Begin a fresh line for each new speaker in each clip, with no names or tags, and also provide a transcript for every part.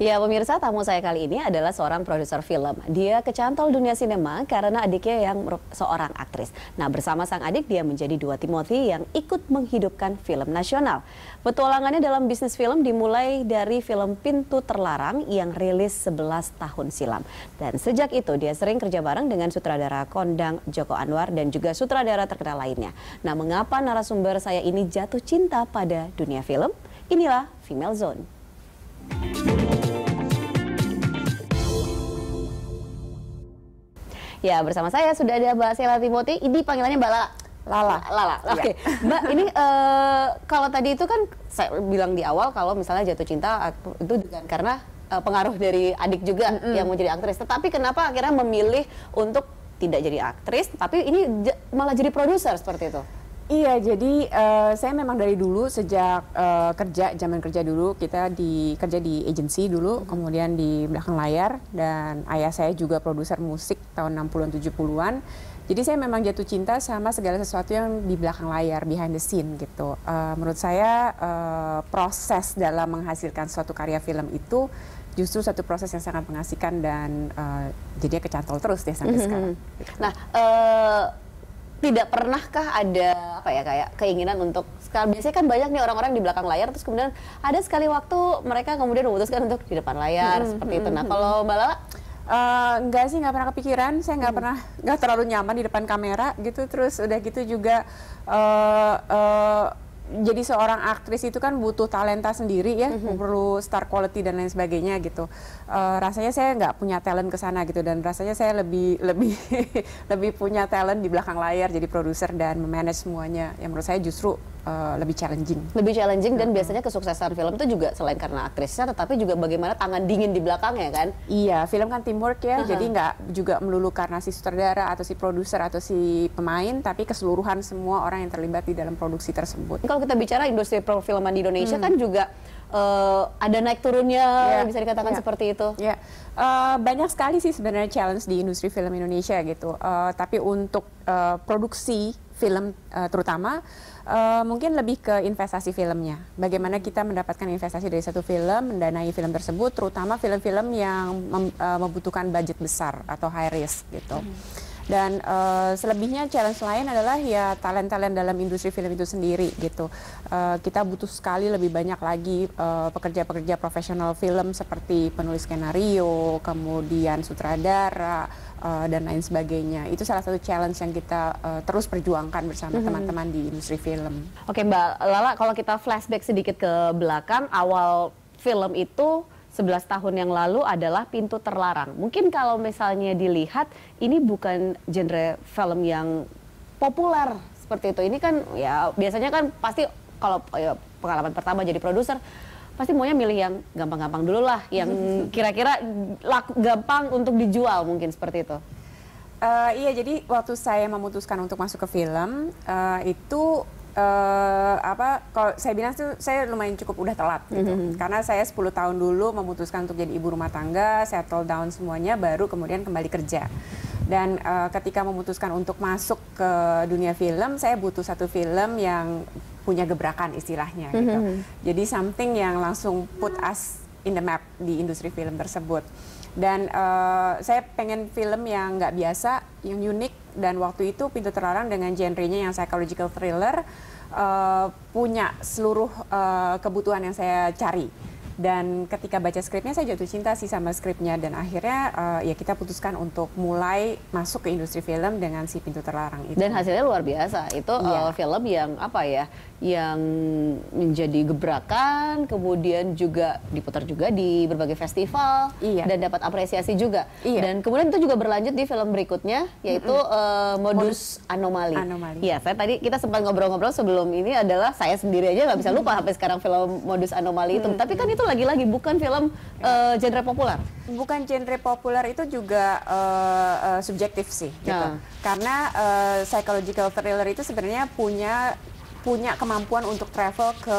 Ya pemirsa tamu saya kali ini adalah seorang produser film. Dia kecantol dunia sinema karena adiknya yang seorang aktris. Nah bersama sang adik dia menjadi dua Timothy yang ikut menghidupkan film nasional. Petualangannya dalam bisnis film dimulai dari film Pintu Terlarang yang rilis 11 tahun silam. Dan sejak itu dia sering kerja bareng dengan sutradara kondang Joko Anwar dan juga sutradara terkenal lainnya. Nah mengapa narasumber saya ini jatuh cinta pada dunia film? Inilah Female Zone. Ya, bersama saya sudah ada Mbak Sela Timoti. Ini panggilannya Mbak Lala. Lala. Lala. Iya. Oke. Okay. Ya. Mbak, ini uh, kalau tadi itu kan saya bilang di awal kalau misalnya jatuh cinta itu dengan karena uh, pengaruh dari adik juga mm -hmm. yang mau jadi aktris. Tetapi kenapa akhirnya memilih untuk tidak jadi aktris tapi ini malah jadi produser seperti itu?
Iya, jadi uh, saya memang dari dulu sejak uh, kerja zaman kerja dulu kita di kerja di agensi dulu, mm -hmm. kemudian di belakang layar dan ayah saya juga produser musik tahun 60-an 70-an. Jadi saya memang jatuh cinta sama segala sesuatu yang di belakang layar, behind the scene gitu. Uh, menurut saya uh, proses dalam menghasilkan suatu karya film itu justru satu proses yang sangat mengasihkan dan uh, jadinya kecantol terus deh sampai mm -hmm. sekarang. Gitu.
Nah, uh, tidak pernahkah ada apa ya kayak keinginan untuk sekarang biasanya kan banyak nih orang-orang di belakang layar terus kemudian ada sekali waktu mereka kemudian memutuskan untuk di depan layar hmm, seperti hmm, itu. Nah, hmm, kalau hmm. Mbak Lala Uh, enggak sih nggak pernah kepikiran saya nggak hmm. pernah nggak terlalu nyaman di depan kamera gitu terus
udah gitu juga uh, uh, jadi seorang aktris itu kan butuh talenta sendiri ya, mm-hmm. perlu star quality dan lain sebagainya gitu. Uh, rasanya saya nggak punya talent ke sana gitu dan rasanya saya lebih lebih lebih punya talent di belakang layar jadi
produser dan memanage semuanya. Yang menurut saya justru Eh, lebih challenging. Lebih challenging dan biasanya kesuksesan film itu juga selain karena aktrisnya, tetapi juga bagaimana tangan dingin di belakangnya kan? Iya, film kan teamwork ya, uh -huh. jadi nggak
juga melulu karena si sutradara atau si produser atau si pemain, tapi keseluruhan semua orang yang terlibat di dalam produksi tersebut.
Kalau kita bicara industri perfilman di Indonesia hmm. kan
juga uh, ada naik turunnya yeah. bisa dikatakan yeah. seperti itu. Yeah. Iya. Uh, banyak sekali sih sebenarnya challenge di industri film Indonesia gitu. Uh, tapi untuk uh, produksi film uh, terutama uh, mungkin lebih ke investasi filmnya. Bagaimana kita mendapatkan investasi dari satu film, mendanai film tersebut, terutama film-film yang mem, uh, membutuhkan budget besar atau high risk gitu. Hmm dan uh, selebihnya challenge lain adalah ya talent-talent dalam industri film itu sendiri gitu. Uh, kita butuh sekali lebih banyak lagi eh, pekerja-pekerja profesional film seperti penulis skenario, kemudian sutradara uh, dan lain sebagainya. Itu salah satu challenge yang kita uh, terus
perjuangkan bersama mm-hmm. teman-teman mm -hmm. di industri film. Oke, Mbak Lala, kalau kita flashback sedikit ke belakang awal film itu 11 tahun yang lalu adalah Pintu Terlarang. Mungkin kalau misalnya dilihat ini bukan genre film yang populer seperti itu. Ini kan ya biasanya kan pasti kalau ya, pengalaman pertama jadi produser pasti maunya milih yang gampang-gampang dulu lah, yang kira-kira gampang untuk dijual mungkin seperti itu. Uh, iya, jadi waktu saya memutuskan untuk masuk ke
film uh, itu uh, apa kalau saya bilang tuh saya lumayan cukup udah telat gitu. Mm-hmm. Karena saya 10 tahun dulu memutuskan untuk jadi ibu rumah tangga, settle down semuanya baru kemudian kembali kerja. Dan uh, ketika memutuskan untuk masuk ke dunia film, saya butuh satu film yang punya gebrakan istilahnya mm-hmm. gitu. Mhm. Jadi something yang langsung put us in the map di industri film tersebut. Dan uh, saya pengen film yang nggak biasa yang unik dan waktu itu pintu terlarang dengan genrenya yang psychological thriller uh, punya seluruh uh, kebutuhan yang saya cari dan ketika baca skripnya saya jatuh cinta sih sama skripnya dan akhirnya uh, ya kita putuskan untuk mulai masuk ke industri film dengan si pintu terlarang itu dan hasilnya
luar biasa itu yeah. Iya. uh, film yang apa ya yang menjadi gebrakan kemudian juga diputar juga di berbagai festival yeah. dan dapat apresiasi juga yeah. dan kemudian itu juga berlanjut di film berikutnya yaitu mm -hmm. uh, modus, modus anomali.
anomali ya
saya tadi kita sempat ngobrol-ngobrol sebelum ini adalah saya sendiri aja nggak bisa lupa mm -hmm. sampai sekarang film modus anomali itu mm -hmm. tapi kan itu tuh lagi-lagi bukan film uh, genre populer.
Bukan genre populer itu juga uh, uh, subjektif sih, gitu. Nah. Karena uh, psychological thriller itu sebenarnya punya punya kemampuan untuk travel ke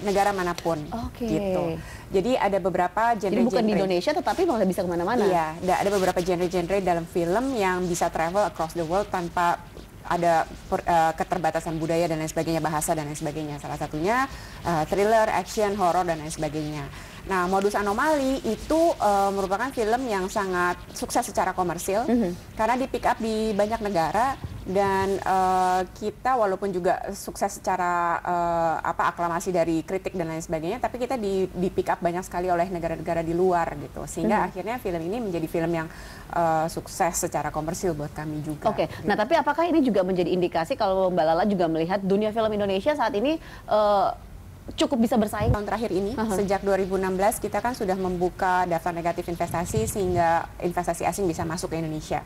negara manapun. Oke. Okay. Gitu. Jadi ada beberapa genre, genre Jadi bukan di Indonesia
tetapi malah bisa kemana-mana. Iya,
ada beberapa genre-genre dalam film yang bisa travel across the world tanpa ada per, uh, keterbatasan budaya dan lain sebagainya, bahasa dan lain sebagainya. Salah satunya uh, thriller, action, horror dan lain sebagainya. Nah, modus anomali itu uh, merupakan film yang sangat sukses secara komersil mm -hmm. karena di pick up di banyak negara dan uh, kita walaupun juga sukses secara uh, apa aklamasi dari kritik dan lain sebagainya tapi kita di, di pick up banyak sekali oleh negara-negara di luar gitu sehingga hmm. akhirnya film ini menjadi film
yang uh, sukses secara komersil buat kami juga. Oke, okay. gitu. nah tapi apakah ini juga menjadi indikasi kalau Mbak Lala juga melihat dunia film Indonesia saat ini uh, cukup bisa bersaing
tahun terakhir ini uh -huh. sejak 2016 kita kan sudah membuka daftar negatif investasi sehingga investasi asing bisa masuk ke Indonesia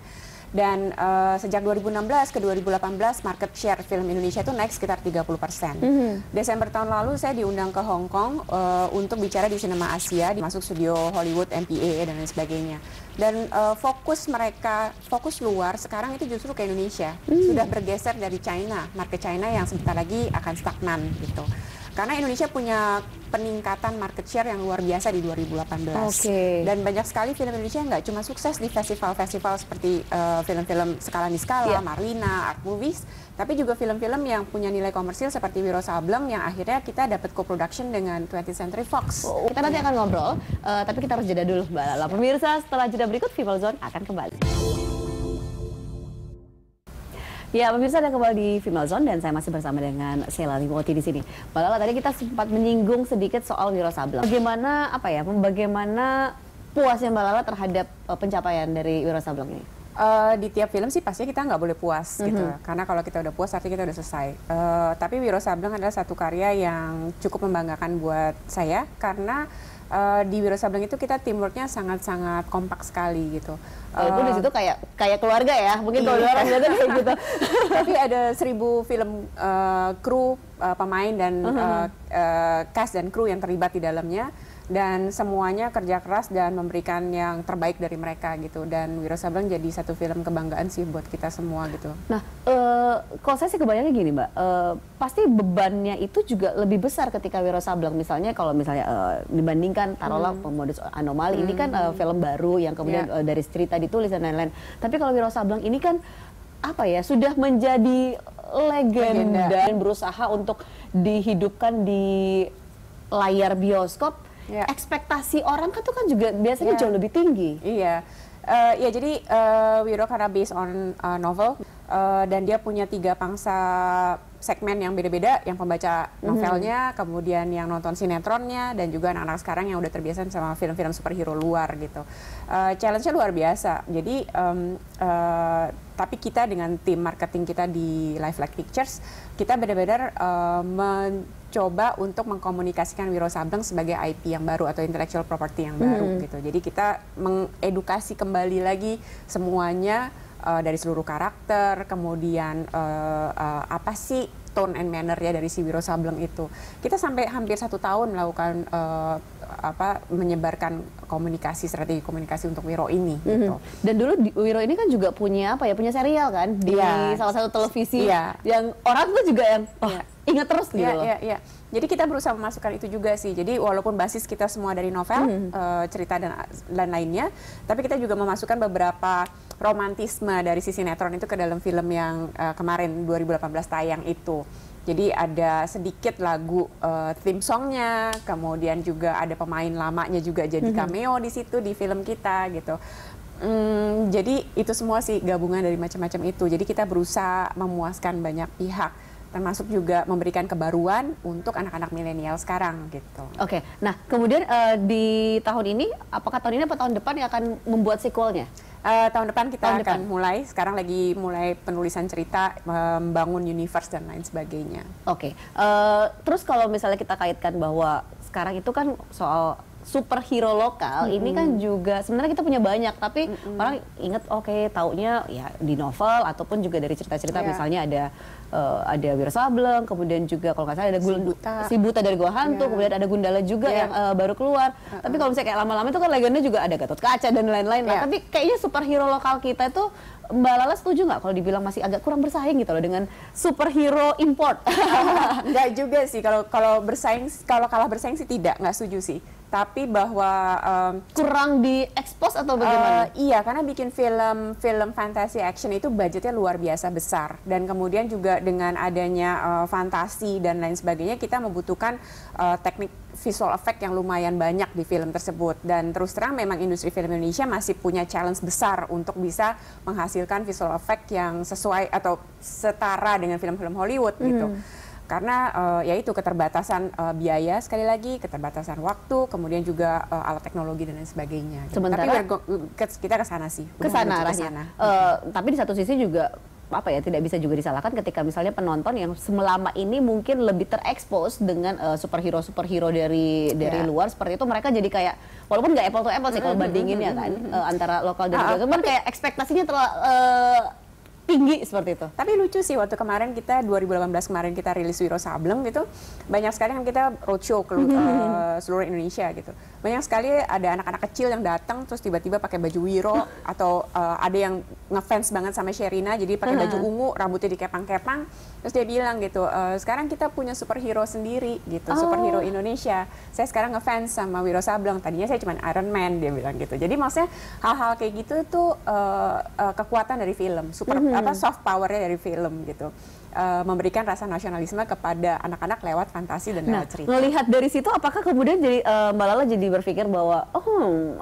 dan uh, sejak 2016 ke 2018 market share film Indonesia itu naik sekitar 30 persen. Mm -hmm. Desember tahun lalu saya diundang ke Hong Kong uh, untuk bicara di cinema Asia, dimasuk studio Hollywood, MPA dan lain sebagainya. Dan uh, fokus mereka, fokus luar sekarang itu justru ke Indonesia, mm. sudah bergeser dari China, market China yang sebentar lagi akan stagnan gitu. Karena Indonesia punya peningkatan market share yang luar biasa di 2018. Okay. Dan banyak sekali film Indonesia nggak cuma sukses di festival-festival seperti film eh, film-film Skala skala iya. yeah. Marlina, Art Movies, tapi juga film-film yang punya nilai komersil seperti Wiro Sableng yang akhirnya kita dapat co-production dengan
20th Century Fox. Oh, kita nanti akan ngobrol, uh, tapi kita harus jeda dulu Mbak Lala. Pemirsa, setelah jeda berikut People Zone akan kembali. Ya, pemirsa ada kembali di Female Zone dan saya masih bersama dengan Sheila Limoti di sini. Mbak tadi kita sempat menyinggung sedikit soal Wiro Sableng. Bagaimana apa ya? Bagaimana puasnya Mbak Lala terhadap uh, pencapaian dari Wiro Sableng ini? Uh, di tiap film sih pasti kita nggak boleh puas mm -hmm. gitu karena kalau kita udah
puas artinya kita udah selesai uh, tapi Wiro Sableng adalah satu karya yang cukup membanggakan buat saya karena uh, di Wiro Sableng itu kita teamworknya sangat-sangat kompak sekali gitu.
Walaupun uh, di eh, situ kayak
kayak keluarga ya, mungkin kalau orang biasa kayak gitu. Tapi ada seribu film uh, kru uh, pemain dan uh, uh, cast dan kru yang terlibat di dalamnya dan semuanya kerja keras dan memberikan yang terbaik dari mereka gitu dan Wiro Sableng jadi
satu film kebanggaan sih buat kita semua gitu. Nah, uh, kalau saya sih kebayangnya gini mbak, uh, pasti bebannya itu juga lebih besar ketika Wiro Sableng misalnya kalau misalnya uh, dibandingkan taruhlah hmm. pemodus anomali hmm. ini kan uh, film baru yang kemudian yeah. Ya. uh, dari cerita ditulis dan lain-lain. Tapi kalau Wiro Sableng ini kan apa ya sudah menjadi legenda. dan berusaha untuk dihidupkan di layar bioskop yeah. ekspektasi orang kan tuh kan juga biasanya yeah. jauh lebih tinggi. Iya. Yeah.
Uh, ya jadi uh, Wiro karena based on uh, novel uh, dan dia punya tiga pangsa segmen yang beda-beda, yang pembaca mhm. novelnya, mm -hmm. kemudian yang nonton sinetronnya, dan juga anak-anak sekarang yang udah terbiasa sama film-film superhero luar gitu. Uh, Challenge-nya luar biasa. Jadi um, uh, tapi kita dengan tim marketing kita di Life Like Pictures, kita benar-benar uh, mencoba untuk mengkomunikasikan Wiro Sableng sebagai IP yang baru atau intellectual property yang baru hmm. gitu. Jadi kita mengedukasi kembali lagi semuanya uh, dari seluruh karakter, kemudian uh, uh, apa sih tone and manner ya dari si Wiro Sableng itu. Kita sampai hampir satu tahun melakukan uh, apa menyebarkan komunikasi strategi komunikasi untuk Wiro ini. Mm -hmm. gitu.
Dan dulu di, Wiro ini kan juga punya apa ya punya serial kan di yeah. salah satu televisi yeah.
yang orang tuh juga yang oh, yeah ingat terus gitu yeah, loh. Yeah, yeah. Jadi kita berusaha memasukkan itu juga sih. Jadi walaupun basis kita semua dari novel, mm. uh, cerita dan dan lainnya, tapi kita juga memasukkan beberapa romantisme dari sisi netron itu ke dalam film yang uh, kemarin 2018 tayang itu. Jadi ada sedikit lagu uh, theme songnya, kemudian juga ada pemain lamanya juga jadi hmm. cameo di situ di film kita gitu. Mm, jadi itu semua sih gabungan dari macam-macam itu. Jadi kita berusaha memuaskan banyak pihak termasuk juga memberikan kebaruan untuk anak-anak milenial sekarang gitu.
Oke, okay. nah kemudian uh, di tahun ini, apakah tahun ini atau tahun depan yang akan membuat sequelnya?
Uh, tahun depan kita tahun akan depan. mulai. Sekarang lagi mulai penulisan cerita, membangun
universe dan lain sebagainya. Oke, okay. uh, eh, terus kalau misalnya kita kaitkan bahwa sekarang itu kan soal superhero lokal mm-hmm. ini kan juga sebenarnya kita punya banyak tapi mm-hmm. orang inget oke okay, taunya ya di novel ataupun juga dari cerita-cerita yeah. misalnya ada uh, ada Wira Sableng kemudian juga kalau nggak salah ada Sibuta. Sibuta dari Gua Hantu yeah. kemudian ada Gundala juga yeah. yang uh, baru keluar uh-uh. tapi kalau misalnya kayak lama-lama itu kan legenda juga ada Gatot Kaca dan lain-lain yeah. nah, iya. tapi kayaknya superhero lokal kita itu Mbak Lala setuju nggak kalau dibilang masih agak kurang bersaing gitu loh dengan superhero import? nggak juga sih kalau kalau bersaing kalau kalah bersaing sih
tidak nggak setuju sih tapi bahwa um, kurang diekspos atau bagaimana? Uh, iya, karena bikin film film fantasi action itu budgetnya luar biasa besar dan kemudian juga dengan adanya uh, fantasi dan lain sebagainya kita membutuhkan uh, teknik visual effect yang lumayan banyak di film tersebut dan terus terang memang industri film Indonesia masih punya challenge besar untuk bisa menghasilkan visual effect yang sesuai atau setara dengan film-film Hollywood gitu. hmm. gitu karena uh, eh, yaitu keterbatasan uh, biaya sekali lagi keterbatasan waktu kemudian juga uh, alat teknologi dan lain sebagainya gitu. Sementara, tapi kita ke
sana sih ke sana arahnya uh, tapi di satu sisi juga apa ya tidak bisa juga disalahkan ketika misalnya penonton yang selama ini mungkin lebih terekspos dengan uh, superhero superhero dari dari yeah. luar seperti itu mereka jadi kayak walaupun nggak apple to apple sih mm -hmm. kalau bandingin ya mm-hmm, kan mm -hmm. uh, antara lokal dan luar, ah, cuman kayak ekspektasinya terlalu uh, tinggi seperti itu. Tapi lucu sih waktu kemarin
kita 2018 kemarin kita rilis Wiro Sableng gitu, banyak sekali kan kita roadshow ke uh, seluruh Indonesia gitu banyak sekali ada anak-anak kecil yang datang terus tiba-tiba pakai baju wiro atau uh, ada yang ngefans banget sama Sherina jadi pakai baju mm-hmm. ungu rambutnya dikepang-kepang terus dia bilang gitu e, sekarang kita punya superhero sendiri gitu oh. superhero Indonesia saya sekarang ngefans sama Wiro Sableng tadinya saya cuma Iron Man dia bilang gitu jadi maksudnya hal-hal kayak gitu itu uh, uh, eh, kekuatan dari film super mm -hmm. apa soft powernya dari film gitu memberikan rasa nasionalisme kepada anak-anak lewat fantasi dan nah, lewat cerita. Melihat
dari situ, apakah kemudian jadi uh, Mbak Lala jadi berpikir bahwa oh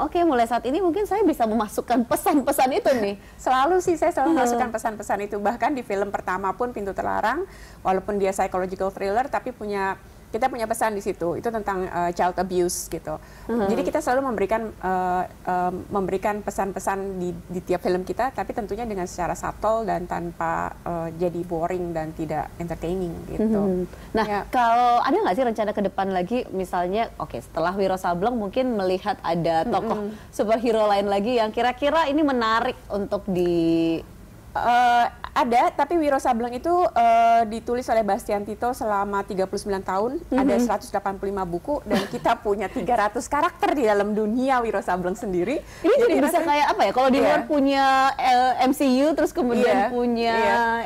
oke okay, mulai saat ini mungkin saya bisa memasukkan pesan-pesan itu nih selalu sih saya selalu iya. memasukkan
pesan-pesan itu bahkan di film pertama pun pintu terlarang walaupun dia psychological thriller tapi punya kita punya pesan di situ itu tentang uh, child abuse gitu. hmm Jadi kita selalu memberikan uh, uh, memberikan pesan-pesan di, di tiap film kita, tapi tentunya dengan secara subtle dan tanpa uh, jadi boring dan tidak entertaining
gitu. hmm Nah, ya. kalau ada nggak sih rencana ke depan lagi, misalnya, oke okay, setelah Wiro Sableng mungkin melihat ada hmm. tokoh hmm superhero lain lagi yang kira-kira ini menarik untuk di ada, tapi Wiro Sableng itu
uh, ditulis oleh Bastian Tito selama 39 tahun, mm -hmm. ada 185 mhm. buku dan kita punya 300 karakter di dalam dunia Wiro Sableng sendiri. Ini jadi, jadi bisa rasanya, kayak apa ya? Kalau di iya. luar
punya uh, eh, MCU terus kemudian yeah. punya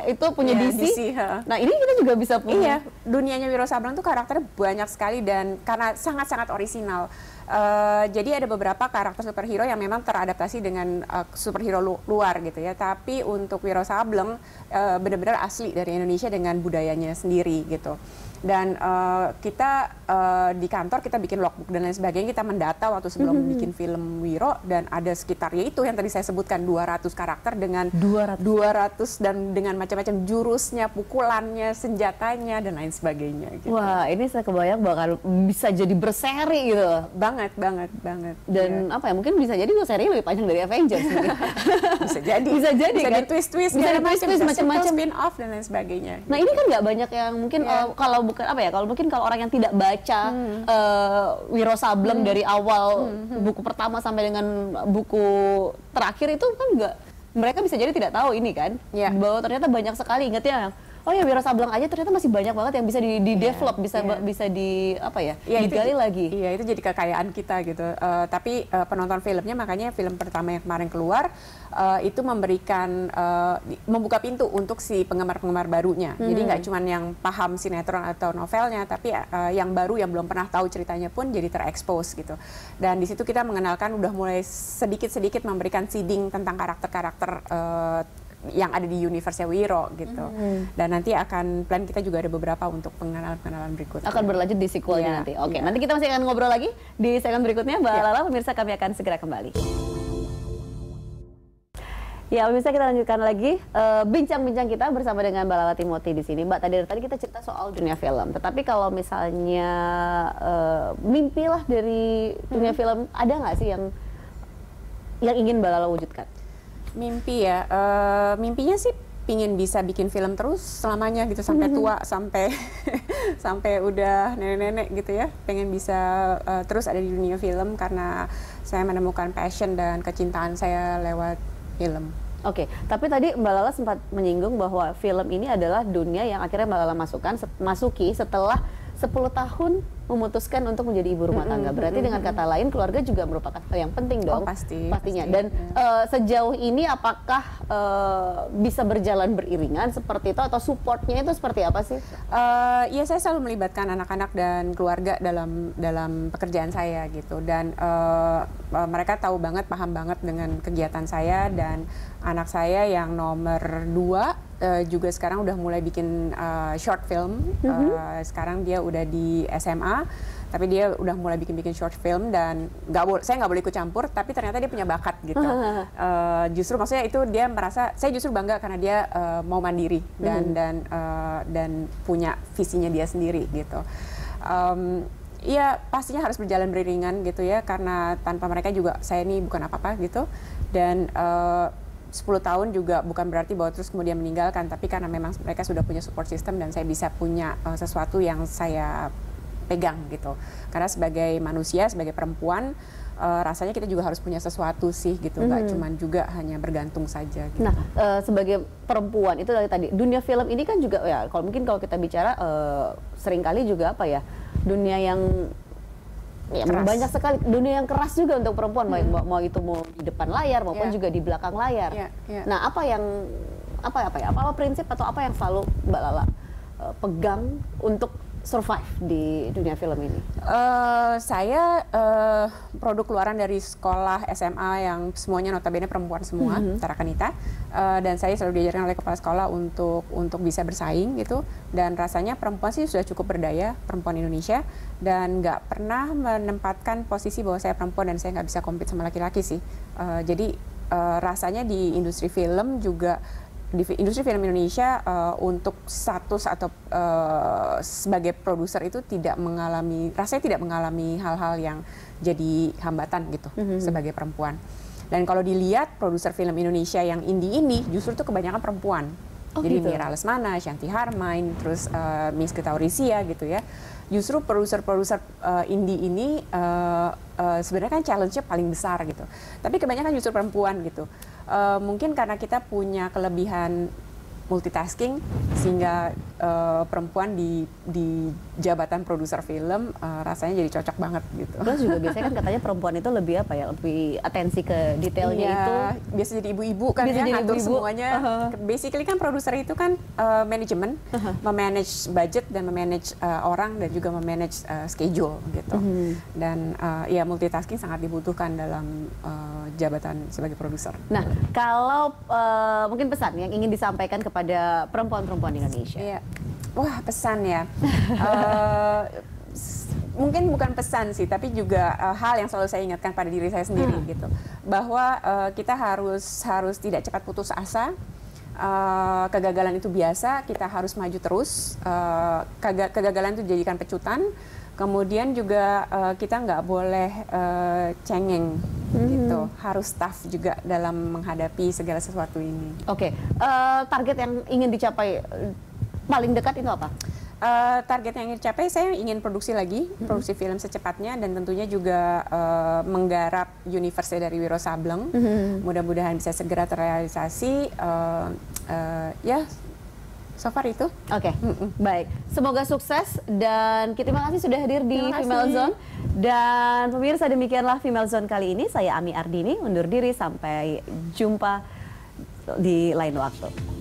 yeah. itu punya yeah, DC. DC huh. Nah, ini kita juga bisa punya. Iya,
dunianya Wiro Sableng tuh karakternya banyak sekali dan karena sangat-sangat orisinal. Eh, jadi ada beberapa karakter superhero yang memang teradaptasi dengan uh, superhero lu luar gitu ya. Tapi untuk Wiro Sableng uh, benar-benar asli dari Indonesia dengan budayanya sendiri gitu dan uh, kita uh, di kantor kita bikin logbook dan lain sebagainya kita mendata waktu sebelum mm -hmm. bikin film Wiro dan ada sekitarnya itu yang tadi saya sebutkan 200 karakter dengan 200, 200 dan dengan macam-macam jurusnya, pukulannya, senjatanya dan lain sebagainya
gitu. Wah, ini saya kebayang bakal bisa jadi berseri gitu. Banget, banget, banget. Dan ya. apa ya? Mungkin bisa jadi berseri lebih panjang dari Avengers gitu.
Bisa jadi. Bisa jadi bisa kan? twist-twist, bisa twist-twist macam-macam spin-off dan lain sebagainya.
Nah, gitu. ini kan nggak banyak yang mungkin yeah. Ya. uh, kalau bukan apa ya kalau mungkin kalau orang yang tidak baca hmm. uh, Wiro Sableng hmm. dari awal hmm, hmm, hmm. buku pertama sampai dengan buku terakhir itu kan enggak mereka bisa jadi tidak tahu ini kan yeah. bahwa ternyata banyak sekali ingat ya oh ya wira sableng aja ternyata masih banyak banget yang bisa di, di yeah, develop bisa yeah. bisa di apa ya yeah, digali itu, lagi
iya itu jadi kekayaan kita gitu uh, tapi uh, penonton filmnya makanya film pertama yang kemarin keluar uh, itu memberikan uh, membuka pintu untuk si penggemar-penggemar barunya hmm. jadi nggak cuma yang paham sinetron atau novelnya tapi uh, yang baru yang belum pernah tahu ceritanya pun jadi terekspos gitu dan di situ kita mengenalkan udah mulai sedikit-sedikit memberikan seeding tentang karakter-karakter yang ada di universe Wiro gitu. Hmm. Dan nanti
akan plan kita juga ada beberapa untuk pengenalan-pengenalan berikutnya. Akan berlanjut di sequelnya yeah. nanti. Oke, okay. Iya. yeah. nanti kita masih akan ngobrol lagi di segmen berikutnya. Mbak yeah. Lala, pemirsa kami akan segera kembali. Ya, pemirsa kita lanjutkan lagi eh, bincang-bincang uh, kita bersama dengan Mbak Lala Timothy di sini. Mbak, tadi tadi kita cerita soal dunia film. Tetapi kalau misalnya uh, eh, mimpilah dari dunia hmm. film, ada nggak sih yang yang ingin Mbak Lala wujudkan?
Mimpi ya, uh, mimpinya sih pingin bisa bikin film terus selamanya gitu sampai mm-hmm. tua sampai sampai udah nenek-nenek gitu ya pengen bisa uh, terus ada di dunia film karena saya menemukan passion dan kecintaan saya lewat
film. Oke, okay. tapi tadi Mbak Lala sempat menyinggung bahwa film ini adalah dunia yang akhirnya Mbak Lala masukkan masuki setelah 10 tahun memutuskan untuk menjadi ibu rumah tangga. Berarti dengan kata lain keluarga juga merupakan hal yang penting dong. Oh, pasti. Pastinya. Pasti, Dan ya. uh, sejauh ini apakah uh, bisa berjalan beriringan seperti itu atau supportnya
itu seperti apa sih? Uh, ya saya selalu melibatkan anak-anak dan keluarga dalam dalam pekerjaan saya gitu. Dan uh, uh, mereka tahu banget, paham banget dengan kegiatan saya dan anak saya yang nomor dua Eh, juga sekarang udah mulai bikin uh, short film. Mm -hmm. uh, sekarang dia udah di SMA, tapi dia udah mulai bikin-bikin short film dan nggak saya nggak boleh ikut campur. Tapi ternyata dia punya bakat gitu. uh justru maksudnya itu dia merasa, saya justru bangga karena dia uh, mau mandiri dan mm -hmm. dan uh, dan punya visinya dia sendiri gitu. Um, Iya, pastinya harus berjalan beriringan gitu ya, karena tanpa mereka juga saya ini bukan apa-apa gitu. Dan uh, 10 tahun juga bukan berarti bahwa terus kemudian meninggalkan, tapi karena memang mereka sudah punya support system dan saya bisa punya uh, sesuatu yang saya pegang gitu. Karena sebagai manusia, sebagai perempuan, uh, rasanya kita juga harus punya sesuatu sih gitu, nggak -hmm. cuman juga
hanya bergantung saja. Gitu. Nah, uh, sebagai perempuan itu dari tadi dunia film ini kan juga ya, kalau mungkin kalau kita bicara uh, seringkali juga apa ya dunia yang ya, keras. banyak sekali dunia yang keras juga untuk perempuan hmm. mau, mau itu mau di depan layar maupun yeah. juga di belakang layar. Yeah, yeah. Nah, apa yang apa ya, apa ya? Apa, apa prinsip atau apa yang selalu Mbak Lala uh, pegang untuk survive di dunia film ini? Uh,
saya uh, produk keluaran dari sekolah SMA yang semuanya notabene perempuan semua, mm -hmm. Tarakanita, uh, eh, dan saya selalu diajarkan oleh kepala sekolah untuk untuk bisa bersaing gitu. Dan rasanya perempuan sih sudah cukup berdaya perempuan Indonesia dan nggak pernah menempatkan posisi bahwa saya perempuan dan saya nggak bisa compete sama laki-laki sih. Uh, jadi uh, rasanya di industri film juga industri film Indonesia uh, untuk status atau uh, sebagai produser itu tidak mengalami rasanya tidak mengalami hal-hal yang jadi hambatan gitu mm -hmm. sebagai perempuan. Dan kalau dilihat produser film Indonesia yang indie ini justru tuh kebanyakan perempuan. Oh, jadi gitu. Mira Lesmana, Shanti Harmain, terus uh, Miss Ketaurisia gitu ya. Justru produser-produser uh, indie ini uh, uh, sebenarnya kan challenge-nya paling besar gitu. Tapi kebanyakan justru perempuan gitu. Eh, mungkin karena kita punya kelebihan multitasking sehingga uh, perempuan di di jabatan produser film uh, rasanya jadi cocok banget
gitu. Terus juga biasanya kan katanya perempuan itu lebih apa ya lebih atensi ke detailnya iya, itu.
Biasa jadi ibu-ibu kan biasa ya jadi ngatur ibu -ibu. semuanya. Uh -huh. Basically kan produser itu kan uh, eh, manajemen, uh -huh. memanage budget dan memanage uh, orang dan juga memanage uh, schedule gitu. Uh mhm. -huh. Dan uh, ya multitasking sangat dibutuhkan dalam uh, jabatan sebagai produser. Nah
kalau uh, mungkin pesan yang ingin disampaikan kepada perempuan-perempuan di Indonesia. Iya wah pesan ya. uh, mungkin bukan pesan sih,
tapi juga uh, hal yang selalu saya ingatkan pada diri saya sendiri hmm. gitu, bahwa uh, kita harus harus tidak cepat putus asa. Uh, kegagalan itu biasa, kita harus maju terus. Uh, kegagalan itu dijadikan pecutan. Kemudian juga uh, kita nggak boleh uh, cengeng hmm. gitu, harus tough juga dalam menghadapi segala sesuatu ini. Oke, okay. uh, target yang ingin dicapai paling dekat itu apa? Uh, eh, target yang ingin capai saya ingin produksi lagi hmm produksi film secepatnya dan tentunya juga uh, menggarap universe dari Wiro Sableng hmm mudah-mudahan bisa segera terrealisasi uh, uh, ya So far itu. Oke,
okay. mm -mm. baik. Semoga sukses dan kita terima kasih sudah hadir di Female Zone. Dan pemirsa demikianlah Female Zone kali ini. Saya Ami Ardini undur diri sampai jumpa di lain waktu.